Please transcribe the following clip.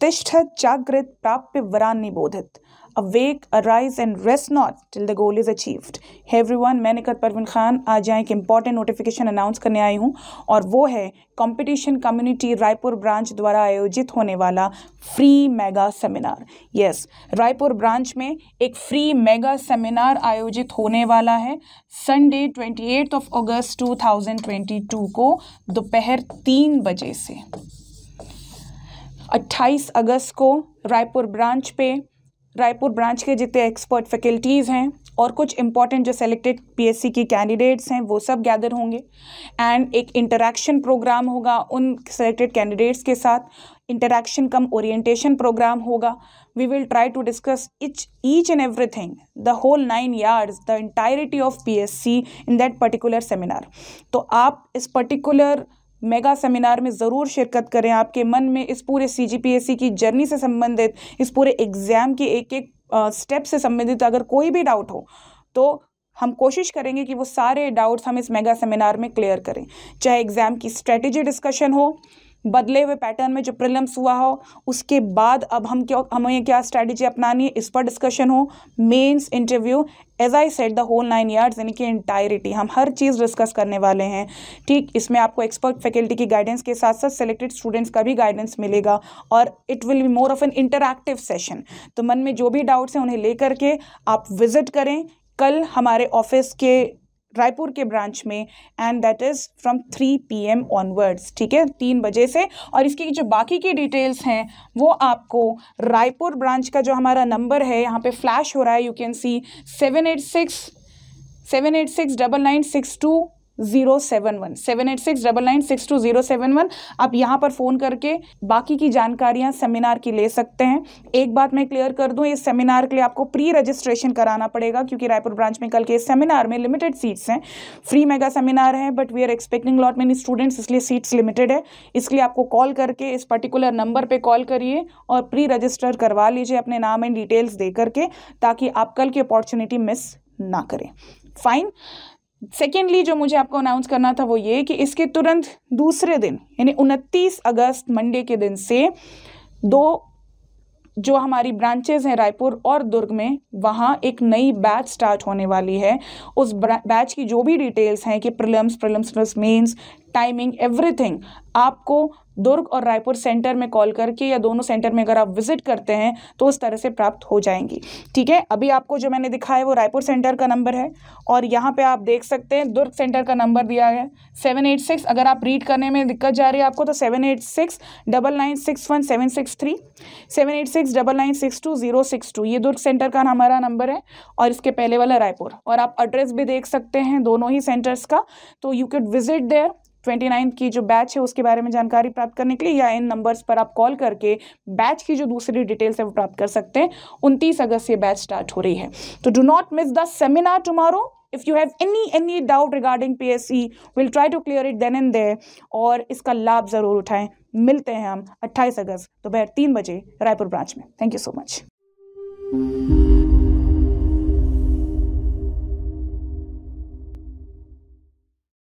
तिष्ठ जागृत प्राप्य वरान निबोधित awake arise and rest not till the goal is achieved है वन मैं निकत परवीन खान आज यहाँ एक इम्पॉर्टेंट नोटिफिकेशन अनाउंस करने आई हूँ और वो है कंपटीशन कम्युनिटी रायपुर ब्रांच द्वारा आयोजित होने वाला free mega seminar yes Raipur branch में एक फ्री मेगा सेमिनार आयोजित होने वाला है Sunday eight of August two को दोपहर तीन बजे से अट्ठाईस अगस्त को रायपुर ब्रांच पे रायपुर ब्रांच के जितने एक्सपर्ट फैकल्टीज़ हैं और कुछ इंपॉर्टेंट जो सेलेक्टेड पीएससी के कैंडिडेट्स हैं वो सब गैदर होंगे एंड एक इंटरेक्शन प्रोग्राम होगा उन सेलेक्टेड कैंडिडेट्स के साथ इंटरेक्शन कम ओरिएंटेशन प्रोग्राम होगा we will try to discuss etch each and everything the whole nine yards the entirety of PSC in that particular seminar तो आप इस पर्टिकुलर मेगा सेमिनार में ज़रूर शिरकत करें आपके मन में इस पूरे सी की जर्नी से संबंधित इस पूरे एग्ज़ाम के एक एक स्टेप से संबंधित अगर कोई भी डाउट हो तो हम कोशिश करेंगे कि वो सारे डाउट्स हम इस मेगा सेमिनार में क्लियर करें चाहे एग्ज़ाम की स्ट्रेटजी डिस्कशन हो बदले हुए पैटर्न में जो प्रिलम्स हुआ हो उसके बाद अब हम क्यों हमें क्या स्ट्रैटेजी अपनानी है इस पर डिस्कशन हो mains interview as I said the whole nine years यानी कि इंटायरिटी हम हर चीज़ डिस्कस करने वाले हैं ठीक इसमें आपको एक्सपर्ट फैकल्टी की गाइडेंस के साथ साथ सेलेक्टेड स्टूडेंट्स का भी गाइडेंस मिलेगा और it will be more of an interactive session तो मन में जो भी डाउट्स हैं उन्हें लेकर के आप विजिट करें कल हमारे ऑफिस के रायपुर के ब्रांच में and that is from 3 PM onwards ठीक है तीन बजे से और इसकी जो बाकी की डिटेल्स हैं वो आपको रायपुर ब्रांच का जो हमारा नंबर है यहाँ पे फ्लैश हो रहा है you can see seven eight six seven eight six double nine six two zero seven one seven eight six double nine six two zero seven one आप यहाँ पर फ़ोन करके बाकी की जानकारियाँ सेमिनार की ले सकते हैं एक बात मैं क्लियर कर दूँ इस सेमिनार के लिए आपको प्री रजिस्ट्रेशन कराना पड़ेगा क्योंकि रायपुर ब्रांच में कल के इस सेमिनार में लिमिटेड सीट्स हैं फ्री मेगा सेमिनार है but we are expecting lot many students इसलिए सीट्स लिमिटेड है इसलिए आपको कॉल करके इस पर्टिकुलर नंबर पर कॉल करिए और प्री रजिस्टर करवा लीजिए अपने नाम एंड डिटेल्स दे करके ताकि आप कल की अपॉर्चुनिटी मिस ना करें फाइन सेकेंडली जो मुझे आपको अनाउंस करना था वो ये कि इसके तुरंत दूसरे दिन यानी उनतीस अगस्त मंडे के दिन से दो जो हमारी ब्रांचेज हैं रायपुर और दुर्ग में वहाँ एक नई बैच स्टार्ट होने वाली है उस बैच की जो भी डिटेल्स हैं कि prelims prelims plus mains timing everything आपको दुर्ग और रायपुर सेंटर में कॉल करके या दोनों सेंटर में अगर आप विजिट करते हैं तो उस तरह से प्राप्त हो जाएंगी ठीक है अभी आपको जो मैंने दिखाया वो रायपुर सेंटर का नंबर है और यहाँ पर आप देख सकते हैं दुर्ग सेंटर का नंबर दिया है सेवन एट सिक्स अगर आप रीड करने में दिक्कत जा रही है आपको तो seven eight six double nine six one seven six three seven eight six double nine six two zero six two ये दुर्ग सेंटर का हमारा नंबर है और इसके पहले वाला रायपुर और आप एड्रेस भी देख सकते हैं दोनों ही सेंटर्स का तो you can visit there twenty ninth की जो बैच है उसके बारे में जानकारी प्राप्त करने के लिए या इन नंबर्स पर आप कॉल करके बैच की जो दूसरी डिटेल्स है वो प्राप्त कर सकते हैं उनतीस अगस्त से बैच स्टार्ट हो रही है तो do not miss the seminar tomorrow if you have any any doubt regarding pse we'll try to clear it then and there और इसका लाभ ज़रूर उठाएं मिलते हैं हम 28 अगस्त दोपहर तीन बजे रायपुर ब्रांच में थैंक यू सो मच